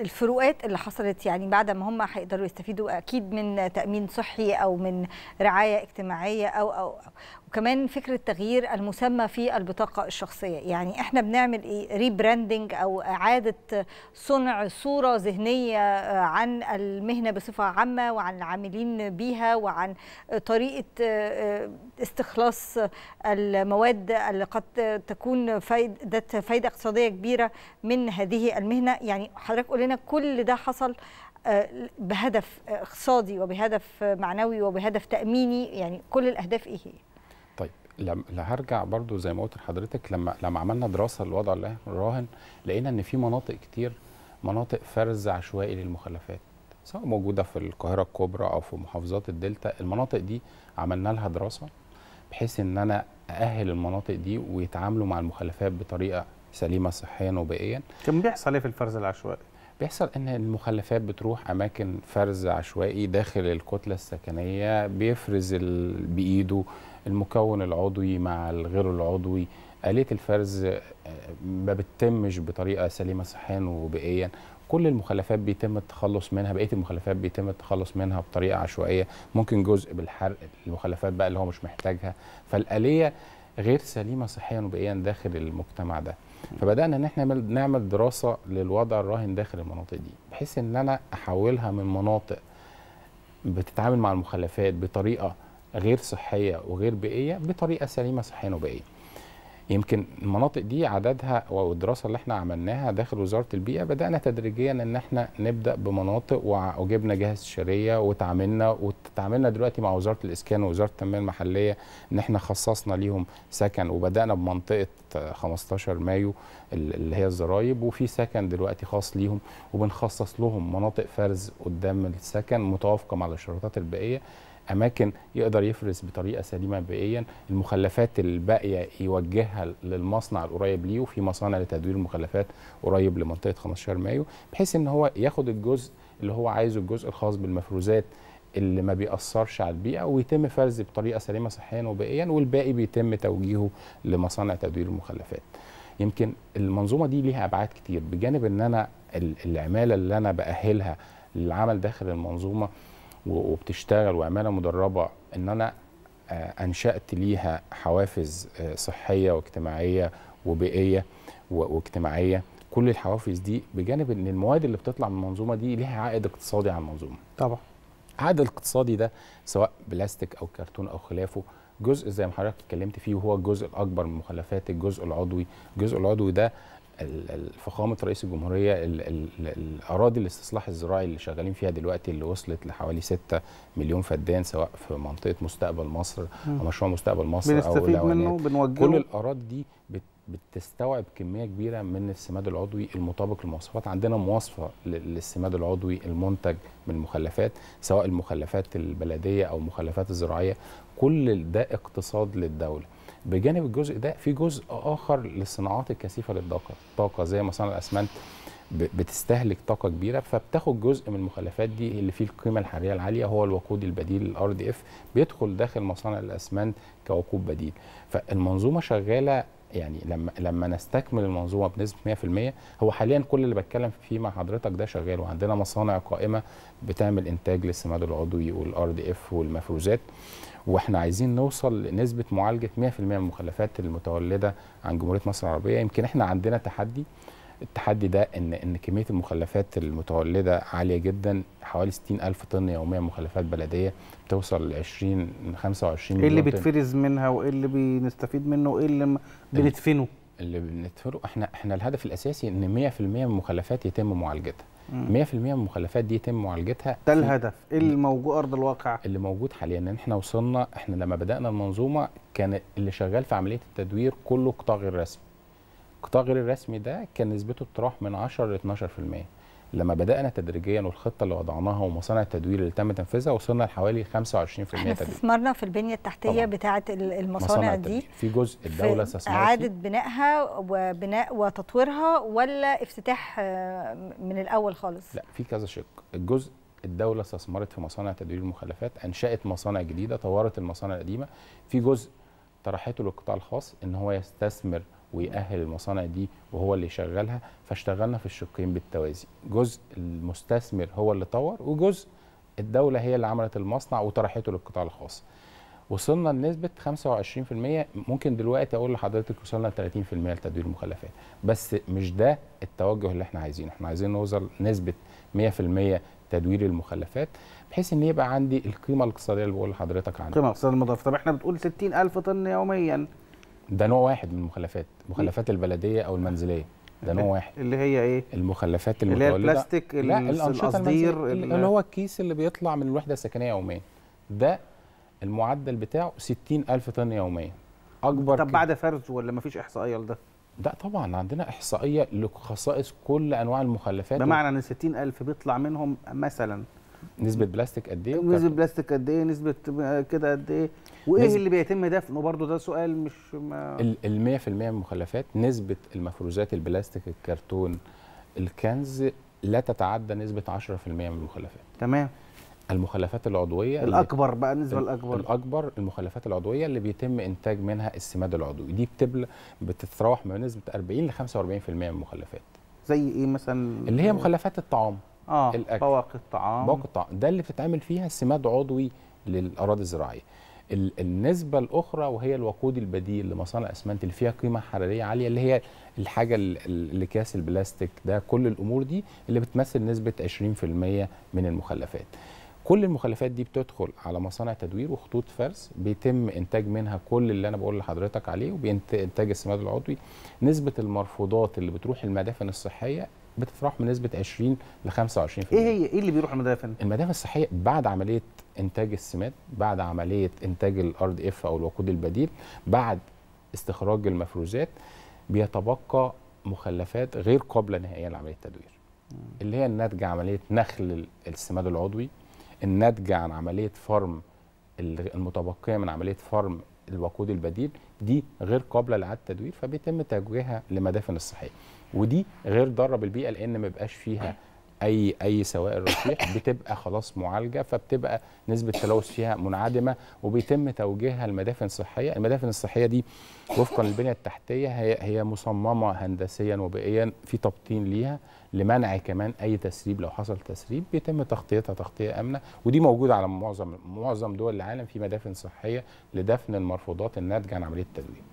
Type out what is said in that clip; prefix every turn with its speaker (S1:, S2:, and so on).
S1: الفروقات اللي حصلت يعني بعد ما هم هيقدروا يستفيدوا اكيد من تامين صحي او من رعايه اجتماعيه او او, أو. وكمان فكره تغيير المسمى في البطاقه الشخصيه يعني احنا بنعمل ايه ريبراندنج او اعاده صنع صوره ذهنيه آه، عن المهنه بصفه عامه وعن العاملين بيها وعن طريقه آه، آه، استخلاص المواد اللي قد تكون فايده فايده اقتصاديه كبيره من هذه المهنه يعني حضرتك قول لنا كل ده حصل بهدف اقتصادي وبهدف معنوي وبهدف تاميني يعني كل الاهداف ايه هي لما هرجع برضو زي ما قلت لحضرتك لما لما عملنا دراسه للوضع الراهن لقينا ان في مناطق كتير مناطق فرز عشوائي للمخلفات سواء موجوده في القاهره الكبرى او في محافظات الدلتا المناطق دي عملنا لها دراسه بحيث ان انا ااهل المناطق دي ويتعاملوا مع المخلفات بطريقه سليمه صحيا وبيئيا كان بيحصل ايه في الفرز العشوائي بيحصل ان المخلفات بتروح اماكن فرز عشوائي داخل الكتله السكنيه بيفرز بايده المكون العضوي مع الغير العضوي آلية الفرز آه، ما بتتمش بطريقة سليمة صحيا وبيئيا كل المخلفات بيتم التخلص منها بقية المخلفات بيتم التخلص منها بطريقة عشوائية ممكن جزء بالحرق المخلفات بقى اللي هو مش محتاجها فالآلية غير سليمه صحيا وبيئيا داخل المجتمع ده فبدانا ان احنا نعمل دراسه للوضع الراهن داخل المناطق دي بحيث ان انا احولها من مناطق بتتعامل مع المخلفات بطريقه غير صحيه وغير بيئيه بطريقه سليمه صحيا وبيئيه يمكن المناطق دي عددها والدراسه اللي احنا عملناها داخل وزاره البيئه بدانا تدريجيا ان احنا نبدا بمناطق وجبنا جهاز شريه وتعاملنا وتعاملنا دلوقتي مع وزاره الاسكان ووزاره التنميه المحليه ان احنا خصصنا ليهم سكن وبدانا بمنطقه 15 مايو اللي هي الزرايب وفي سكن دلوقتي خاص ليهم وبنخصص لهم مناطق فرز قدام السكن متوافقه مع الاشراطات البيئيه اماكن يقدر يفرز بطريقه سليمه بيئيا المخلفات الباقيه يوجهها للمصنع القريب ليه وفي مصانع لتدوير المخلفات قريب لمنطقه 15 مايو بحيث ان هو ياخد الجزء اللي هو عايزه الجزء الخاص بالمفروزات اللي ما بيأثرش على البيئة ويتم فرز بطريقة سليمة صحيا وبيئيا والباقي بيتم توجيهه لمصانع تدوير المخلفات يمكن المنظومة دي ليها أبعاد كتير بجانب أن أنا العمالة اللي أنا بأهلها للعمل داخل المنظومة وبتشتغل وعماله مدربه ان انا آه، انشات ليها حوافز آه، صحيه واجتماعيه وبيئيه واجتماعيه كل الحوافز دي بجانب ان المواد اللي بتطلع من المنظومه دي ليها عائد اقتصادي على المنظومه طبعا العائد الاقتصادي ده سواء بلاستيك او كرتون او خلافه جزء زي ما حضرتك اتكلمت فيه وهو الجزء الاكبر من مخلفات الجزء العضوي الجزء العضوي ده فخامه رئيس الجمهوريه الاراضي الاستصلاح الزراعي اللي شغالين فيها دلوقتي اللي وصلت لحوالي 6 مليون فدان سواء في منطقه مستقبل مصر او مشروع مستقبل مصر او بنستفيد منه يعني بنوجهه كل الاراضي دي بتستوعب كميه كبيره من السماد العضوي المطابق للمواصفات عندنا مواصفه للسماد العضوي المنتج من المخلفات سواء المخلفات البلديه او المخلفات الزراعيه كل ده اقتصاد للدوله بجانب الجزء ده في جزء اخر للصناعات الكثيفه للطاقه طاقه زي مصانع الاسمنت بتستهلك طاقه كبيره فبتاخد جزء من المخلفات دي اللي فيه القيمه الحراريه العاليه هو الوقود البديل الار دي اف بيدخل داخل مصانع الاسمنت كوقود بديل فالمنظومه شغاله يعني لما لما نستكمل المنظومه بنسبه 100% هو حاليا كل اللي بتكلم فيه مع حضرتك ده شغال وعندنا مصانع قائمه بتعمل انتاج للسماد العضوي والار دي اف والمفروزات واحنا عايزين نوصل لنسبه معالجه 100% من المخلفات المتولده عن جمهوريه مصر العربيه يمكن احنا عندنا تحدي التحدي ده ان ان كميه المخلفات المتولده عاليه جدا حوالي 60 الف طن يوميا مخلفات بلديه بتوصل ل 20 25 مليون ايه اللي بيتفرز منها وايه اللي بنستفيد منه وايه اللي بندفنه اللي بندفنه احنا احنا الهدف الاساسي ان 100% من المخلفات يتم معالجتها 100% من المخلفات دي يتم معالجتها ده الهدف ايه اللي موجود ارض الواقع اللي موجود حاليا ان احنا وصلنا احنا لما بدانا المنظومه كان اللي شغال في عمليه التدوير كله قطاع غير رسمي القطاع غير الرسمي ده كان نسبته بتروح من 10 ل 12% لما بدانا تدريجيا والخطه اللي وضعناها ومصانع التدوير اللي تم تنفيذها وصلنا لحوالي 25% احنا استثمرنا في البنيه التحتيه بتاعه المصانع دي في جزء الدوله استثمرت اعاده بنائها وبناء وتطويرها ولا افتتاح آه، من الاول خالص لا في كذا شق الجزء الدوله استثمرت في مصانع تدوير المخلفات انشات مصانع جديده طورت المصانع القديمه في جزء طرحته للقطاع الخاص ان هو يستثمر ويأهل المصانع دي وهو اللي يشغلها فاشتغلنا في الشقين بالتوازي جزء المستثمر هو اللي طور وجزء الدولة هي اللي عملت المصنع وطرحته للقطاع الخاص وصلنا لنسبة 25% ممكن دلوقتي أقول لحضرتك وصلنا 30% لتدوير المخلفات بس مش ده التوجه اللي احنا عايزينه احنا عايزين نوصل نسبة 100% تدوير المخلفات بحيث ان يبقى عندي القيمه الاقتصاديه اللي بقول لحضرتك عنها القيمه الاقتصاديه المضافه طب احنا بتقول 60000 طن يوميا ده نوع واحد من المخلفات مخلفات البلديه او المنزليه ده نوع واحد اللي هي ايه المخلفات المتولده اللي هي البلاستيك لا الانشطه القصدير اللي هو الكيس اللي بيطلع من الوحده السكنيه يوميا ده المعدل بتاعه 60000 طن يوميا اكبر طب بعد فرز ولا مفيش احصائيه لده لا طبعا عندنا احصائيه لخصائص كل انواع المخلفات بمعنى ان 60000 بيطلع منهم مثلا نسبه بلاستيك قد ايه نسبه بلاستيك قد ايه نسبه كده قد ايه وايه اللي بيتم دفنه برضو ده سؤال مش ما ال 100% من المخلفات نسبه المفروزات البلاستيك الكرتون الكنز لا تتعدى نسبه 10% من المخلفات تمام المخلفات العضويه الاكبر بقى النسبه الاكبر الاكبر المخلفات العضويه اللي بيتم انتاج منها السماد العضوي دي بتبل بتتراوح ما بين نسبه 40 ل 45% من المخلفات زي ايه مثلا اللي هي مخلفات الطعام اه الاكل بواقي الطعام بواقي الطعام ده اللي بتتعمل فيها سماد عضوي للاراضي الزراعيه النسبة الأخرى وهي الوقود البديل لمصانع أسمنت اللي فيها قيمة حرارية عالية اللي هي الحاجة اللي كاس البلاستيك ده كل الأمور دي اللي بتمثل نسبة 20% من المخلفات كل المخلفات دي بتدخل على مصانع تدوير وخطوط فرس بيتم انتاج منها كل اللي انا بقول لحضرتك عليه وبينتاج السماد العضوي نسبه المرفوضات اللي بتروح المدافن الصحيه بتفرح من نسبه 20 ل 25% ايه هي ايه اللي بيروح المدافن؟ المدافن المدافع الصحيه بعد عمليه انتاج السمات بعد عمليه انتاج الار دي اف إيه او الوقود البديل بعد استخراج المفروزات بيتبقى مخلفات غير قابله نهائيا لعمليه التدوير اللي هي الناتجه عمليه نخل السماد العضوي الناتجه عن عمليه فرم المتبقيه من عمليه فرم الوقود البديل دي غير قابله لاعاده التدوير فبيتم توجيهها لمدافن الصحيه ودي غير ضاره بالبيئه لان ما بيبقاش فيها أيوة. اي اي سوائل رشيح بتبقى خلاص معالجه فبتبقى نسبه التلوث فيها منعدمه وبيتم توجيهها لمدافن صحيه، المدافن الصحيه دي وفقا للبنيه التحتيه هي هي مصممه هندسيا وبيئيا في تبطين ليها لمنع كمان اي تسريب لو حصل تسريب بيتم تغطيتها تغطيه امنه ودي موجوده على معظم معظم دول العالم في مدافن صحيه لدفن المرفوضات الناتجه عن عمليه التدوير.